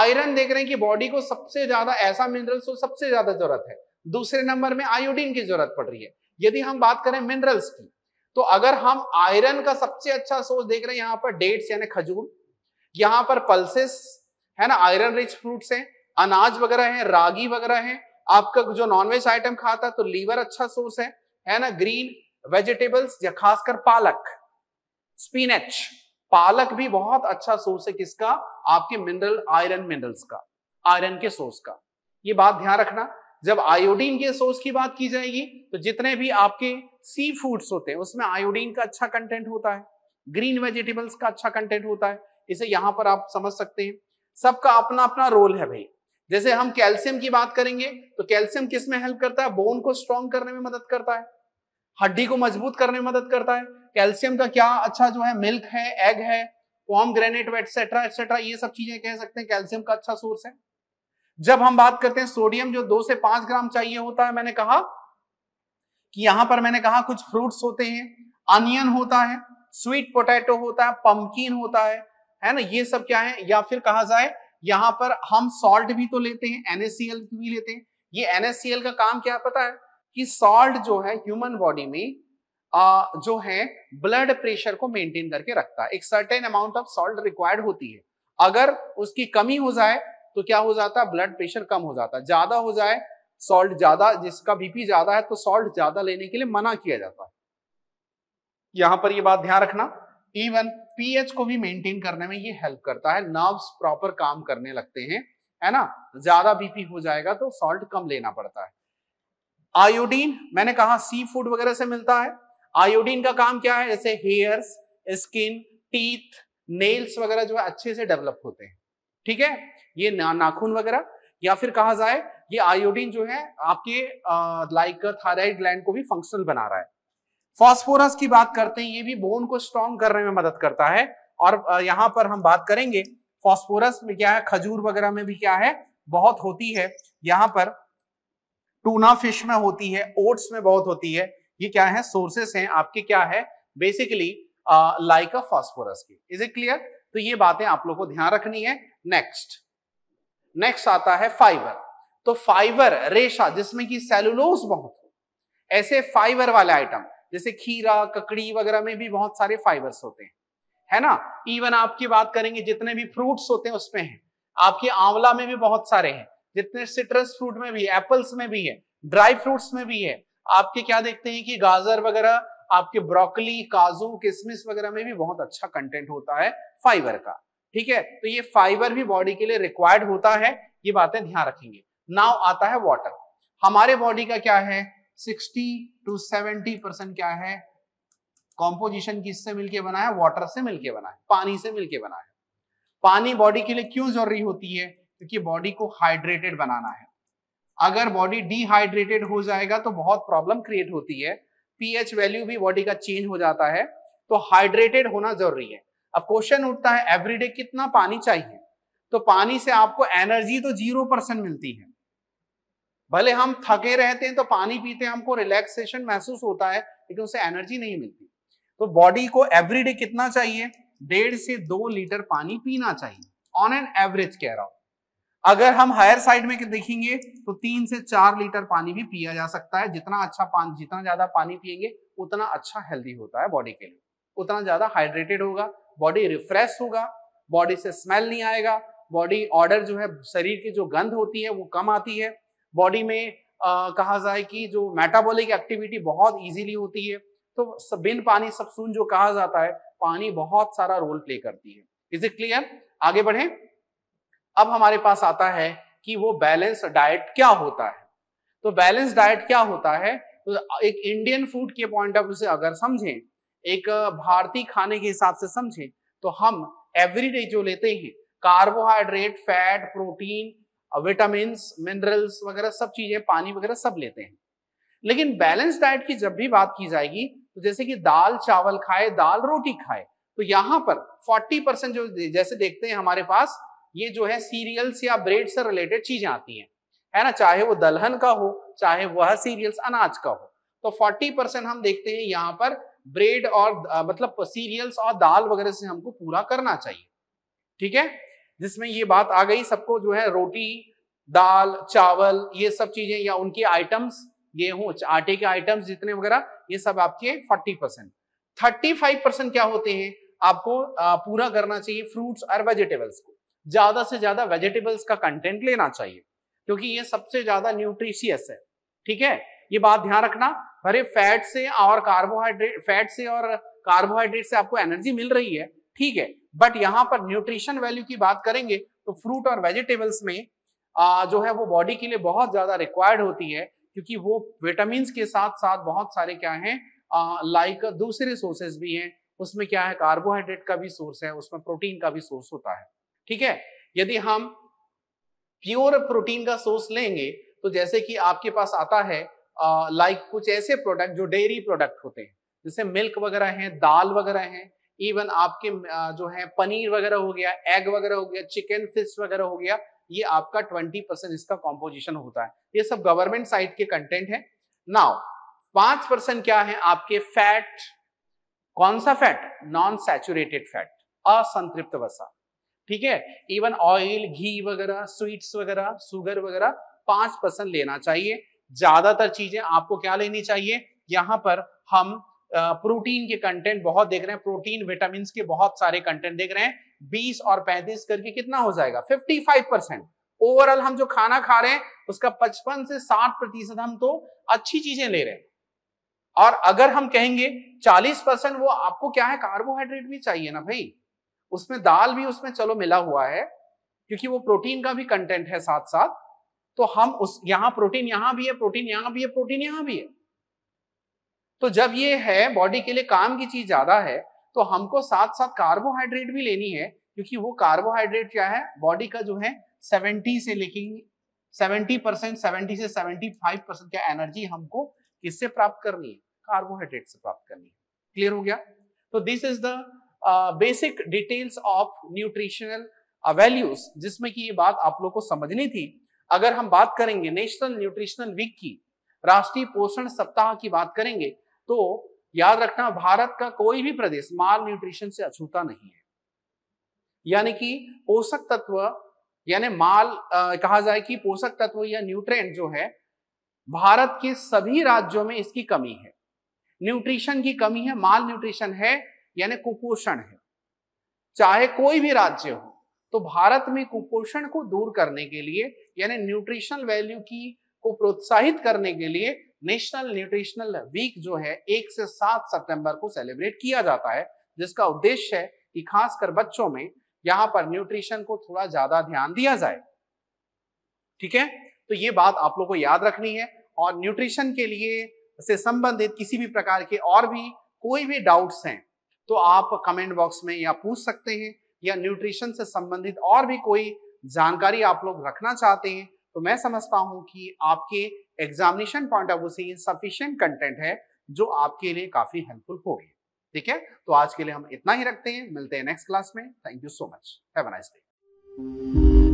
आयरन देख रहे हैं कि बॉडी को सबसे ज्यादा ऐसा मिनरल्स को सबसे ज्यादा जरूरत है दूसरे नंबर में आयोडीन की जरूरत पड़ रही है यदि हम बात करें मिनरल्स की तो अगर हम आयरन का सबसे अच्छा सोर्स देख रहे हैं यहाँ पर डेट्स यानी खजूर यहाँ पर पल्सेस है ना आयरन रिच फ्रूट्स हैं अनाज वगैरह है रागी वगैरह है आपका जो नॉनवेज आइटम खाता तो लीवर अच्छा सोर्स है है ना ग्रीन वेजिटेबल्स या खासकर पालक स्पिनच पालक भी बहुत अच्छा सोर्स है किसका आपके मिनरल आयरन मिनरल्स का आयरन के सोर्स का ये बात ध्यान रखना जब आयोडीन के सोर्स की बात की जाएगी तो जितने भी आपके सी फूड्स होते हैं उसमें आयोडीन का अच्छा कंटेंट होता है ग्रीन वेजिटेबल्स का अच्छा कंटेंट होता है इसे यहां पर आप समझ सकते हैं सबका अपना अपना रोल है भाई जैसे हम कैल्शियम की बात करेंगे तो कैल्शियम किस में हेल्प करता है बोन को स्ट्रॉन्ग करने में मदद करता है हड्डी को मजबूत करने में मदद करता है कैल्शियम का क्या अच्छा जो है मिल्क है एग है पॉम ग्रेनेट एटसेट्रा एटसेट्रा ये सब चीजें कह सकते हैं कैल्शियम का अच्छा सोर्स है जब हम बात करते हैं सोडियम जो दो से पांच ग्राम चाहिए होता है मैंने कहा कि यहां पर मैंने कहा कुछ फ्रूट्स होते हैं अनियन होता है स्वीट पोटैटो होता है पंपकिन होता है है ना ये सब क्या है या फिर कहा जाए यहाँ पर हम सॉल्ट भी तो लेते हैं एनएससीएल भी लेते हैं ये एनएससीएल का काम क्या पता है कि सॉल्ट जो है ह्यूमन बॉडी में आ, जो है ब्लड प्रेशर को मेंटेन करके रखता है एक certain amount of salt required होती है अगर उसकी कमी हो जाए तो क्या हो जाता है ब्लड प्रेशर कम हो जाता है ज्यादा हो जाए सॉल्ट ज्यादा जिसका बीपी ज्यादा है तो सॉल्ट ज्यादा लेने के लिए मना किया जाता है यहां पर यह बात ध्यान रखना इवन पीएच को भी मेंटेन करने में ये हेल्प करता है नर्व्स प्रॉपर काम करने लगते हैं है ना ज्यादा बीपी हो जाएगा तो सॉल्ट कम लेना पड़ता है आयोडीन मैंने कहा सी फूड वगैरह से मिलता है आयोडीन का काम क्या है जैसे हेयर्स स्किन टीथ नेल्स वगैरह जो है अच्छे से डेवलप होते हैं ठीक है ये ना, नाखून वगैरह या फिर कहा जाए ये आयोडीन जो है आपके लाइक थायराइड ग्लैंड को भी फंक्शनल बना रहा है फॉस्फोरस की बात करते हैं ये भी बोन को स्ट्रॉन्ग करने में मदद करता है और यहाँ पर हम बात करेंगे फॉस्फोरस में क्या है खजूर वगैरह में भी क्या है बहुत होती है यहाँ पर टूना फिश में होती है ओट्स में बहुत होती है ये क्या है सोर्सेस हैं आपके क्या है बेसिकली लाइक ऑफ फॉस्फोरस की इज इट क्लियर तो ये बातें आप लोग को ध्यान रखनी है नेक्स्ट नेक्स्ट आता है फाइबर तो फाइबर रेशा जिसमें कि सेलुलोज बहुत हो ऐसे फाइबर वाले आइटम जैसे खीरा ककड़ी वगैरह में भी बहुत सारे फाइबर्स होते हैं है ना इवन आपकी बात करेंगे जितने भी फ्रूट्स होते हैं उसमें हैं आपके आंवला में भी बहुत सारे हैं जितने सिट्रस फ्रूट में भी एप्पल्स में भी है ड्राई फ्रूट्स में भी है आपके क्या देखते हैं कि गाजर वगैरह आपके ब्रोकली काजू किसमिस वगैरह में भी बहुत अच्छा कंटेंट होता है फाइबर का ठीक है तो ये फाइबर भी बॉडी के लिए रिक्वायर्ड होता है ये बातें ध्यान रखेंगे नाव आता है वाटर हमारे बॉडी का क्या है 60 टू 70 परसेंट क्या है कॉम्पोजिशन किससे मिलके बना है वाटर से मिलके बना है पानी से मिलके बना है पानी बॉडी के लिए क्यों जरूरी होती है क्योंकि बॉडी को हाइड्रेटेड बनाना है अगर बॉडी डिहाइड्रेटेड हो जाएगा तो बहुत प्रॉब्लम क्रिएट होती है पीएच वैल्यू भी बॉडी का चेंज हो जाता है तो हाइड्रेटेड होना जरूरी है अब क्वेश्चन उठता है एवरीडे कितना पानी चाहिए तो पानी से आपको एनर्जी तो जीरो परसेंट मिलती है भले हम थके रहते हैं तो पानी पीते हैं हमको रिलैक्सेशन महसूस होता है लेकिन उससे एनर्जी नहीं मिलती तो बॉडी को एवरी डे कितना चाहिए डेढ़ से दो लीटर पानी पीना चाहिए ऑन एन एवरेज कह रहा हूं अगर हम हायर साइड में देखेंगे तो तीन से चार लीटर पानी भी पिया जा सकता है जितना अच्छा पानी जितना ज्यादा पानी पिएंगे उतना अच्छा हेल्दी होता है बॉडी के लिए उतना ज्यादा हाइड्रेटेड होगा बॉडी रिफ्रेश होगा बॉडी से स्मेल नहीं आएगा बॉडी ऑर्डर जो है शरीर की जो गंध होती है वो कम आती है बॉडी में आ, कहा जाए कि जो मेटाबॉलिक एक्टिविटी बहुत इजीली होती है तो बिन पानी सब सुन जो कहा जाता है पानी बहुत सारा रोल प्ले करती है इज इट क्लियर आगे बढ़े अब हमारे पास आता है कि वो बैलेंस डाइट क्या होता है तो बैलेंस डाइट क्या होता है तो एक इंडियन फूड के पॉइंट ऑफ व्यू से अगर समझें एक भारतीय खाने के हिसाब से समझें तो हम एवरीडे जो लेते हैं कार्बोहाइड्रेट फैट प्रोटीन और विटामिन मिनरल्स वगैरह सब चीजें पानी वगैरह सब लेते हैं लेकिन बैलेंस डाइट की जब भी बात की जाएगी तो जैसे कि दाल चावल खाए दाल रोटी खाए तो यहाँ पर 40 परसेंट जो जैसे देखते हैं हमारे पास ये जो है सीरियल्स या ब्रेड से रिलेटेड चीजें आती हैं है ना चाहे वो दलहन का हो चाहे वह सीरियल्स अनाज का हो तो 40 परसेंट हम देखते हैं यहाँ पर ब्रेड और मतलब सीरियल्स और दाल वगैरह से हमको पूरा करना चाहिए ठीक है जिसमें ये बात आ गई सबको जो है रोटी दाल चावल ये सब चीजें या उनके आइटम्स गेहूं आटे के आइटम्स जितने वगैरह ये सब आपके forty percent thirty five percent क्या होते हैं आपको पूरा करना चाहिए फ्रूट्स और वेजिटेबल्स को ज्यादा से ज्यादा वेजिटेबल्स का कंटेंट लेना चाहिए क्योंकि ये सबसे ज्यादा न्यूट्रिशियस है ठीक है ये बात ध्यान रखना अरे फैट से और कार्बोहाइड्रेट फैट से और कार्बोहाइड्रेट से आपको एनर्जी मिल रही है ठीक है बट यहाँ पर न्यूट्रिशन वैल्यू की बात करेंगे तो फ्रूट और वेजिटेबल्स में आ, जो है वो बॉडी के लिए बहुत ज़्यादा रिक्वायर्ड होती है क्योंकि वो विटामिन के साथ साथ बहुत सारे क्या है लाइक दूसरे सोर्सेस भी हैं उसमें क्या है कार्बोहाइड्रेट का भी सोर्स है उसमें प्रोटीन का भी सोर्स होता है ठीक है यदि हम प्योर प्रोटीन का सोर्स लेंगे तो जैसे कि आपके पास आता है लाइक कुछ ऐसे प्रोडक्ट जो डेयरी प्रोडक्ट होते हैं जैसे मिल्क वगैरह हैं दाल वगैरह हैं इवन आपके जो है पनीर वगैरह हो गया एग वगैरह हो गया चिकन फिश वगैरह हो गया ये आपका 20 परसेंट इसका कॉम्पोजिशन होता है ये सब गवर्नमेंट साइड के कंटेंट है नाउ पांच परसेंट क्या है आपके फैट कौन सा फैट नॉन सैचुरेटेड फैट असंतृप्त वसा ठीक है इवन ऑयल घी वगैरह स्वीट्स वगैरह सुगर वगैरह पांच परसेंट लेना चाहिए ज्यादातर चीजें आपको क्या लेनी चाहिए यहां पर हम प्रोटीन के कंटेंट बहुत देख रहे हैं प्रोटीन विटामिन के बहुत सारे कंटेंट देख रहे हैं बीस और पैंतीस करके कितना हो जाएगा फिफ्टी फाइव परसेंट ओवरऑल हम जो खाना खा रहे हैं उसका पचपन से साठ प्रतिशत हम तो अच्छी चीजें ले रहे हैं और अगर हम कहेंगे 40 परसेंट वो आपको क्या है कार्बोहाइड्रेट भी चाहिए ना भाई उसमें दाल भी उसमें चलो मिला हुआ है क्योंकि वो प्रोटीन का भी कंटेंट है साथ साथ तो हम उस यहाँ प्रोटीन यहाँ भी है प्रोटीन यहाँ भी है प्रोटीन यहाँ भी है तो जब ये है बॉडी के लिए काम की चीज ज्यादा है तो हमको साथ साथ कार्बोहाइड्रेट भी लेनी है क्योंकि वो कार्बोहाइड्रेट क्या है बॉडी का जो है सेवेंटी से लेकिन सेवेंटी परसेंट सेवेंटी से सेवेंटी फाइव परसेंट क्या एनर्जी हमको किससे प्राप्त करनी है कार्बोहाइड्रेट से प्राप्त करनी है क्लियर हो गया तो this is the basic details of nutritional values जिसमें कि ये बात आप लोग को समझनी थी अगर हम बात करेंगे नेशनल न्यूट्रिशनल वीक की राष्ट्रीय पोषण सप्ताह की बात करेंगे तो याद रखना भारत का कोई भी प्रदेश माल न्यूट्रिशन से अछूता नहीं है यानी कि पोषक तत्व यानी माल आ, कहा जाए कि पोषक तत्व या न्यूट्रेंट जो है भारत के सभी राज्यों में इसकी कमी है न्यूट्रिशन की कमी है माल न्यूट्रिशन है यानी कुपोषण है चाहे कोई भी राज्य हो तो भारत में कुपोषण को दूर करने के लिए यानी न्यूट्रिशन वैल्यू की को प्रोत्साहित करने के लिए नेशनल न्यूट्रिशनल वीक जो है एक से सात सितंबर को सेलिब्रेट किया जाता है जिसका उद्देश्य है कि खासकर बच्चों में यहाँ पर न्यूट्रिशन को थोड़ा ज्यादा ध्यान दिया जाए ठीक है तो ये बात आप लोग को याद रखनी है और न्यूट्रिशन के लिए से संबंधित किसी भी प्रकार के और भी कोई भी डाउट्स हैं तो आप कमेंट बॉक्स में या पूछ सकते हैं या न्यूट्रिशन से संबंधित और भी कोई जानकारी आप लोग रखना चाहते हैं तो मैं समझता हूं कि आपके एग्जामिनेशन पॉइंट ऑफ व्यू से ये सफिशियंट कंटेंट है जो आपके लिए काफी हेल्पफुल होगी ठीक है तो आज के लिए हम इतना ही रखते हैं मिलते हैं नेक्स्ट क्लास में thank you so much have nice day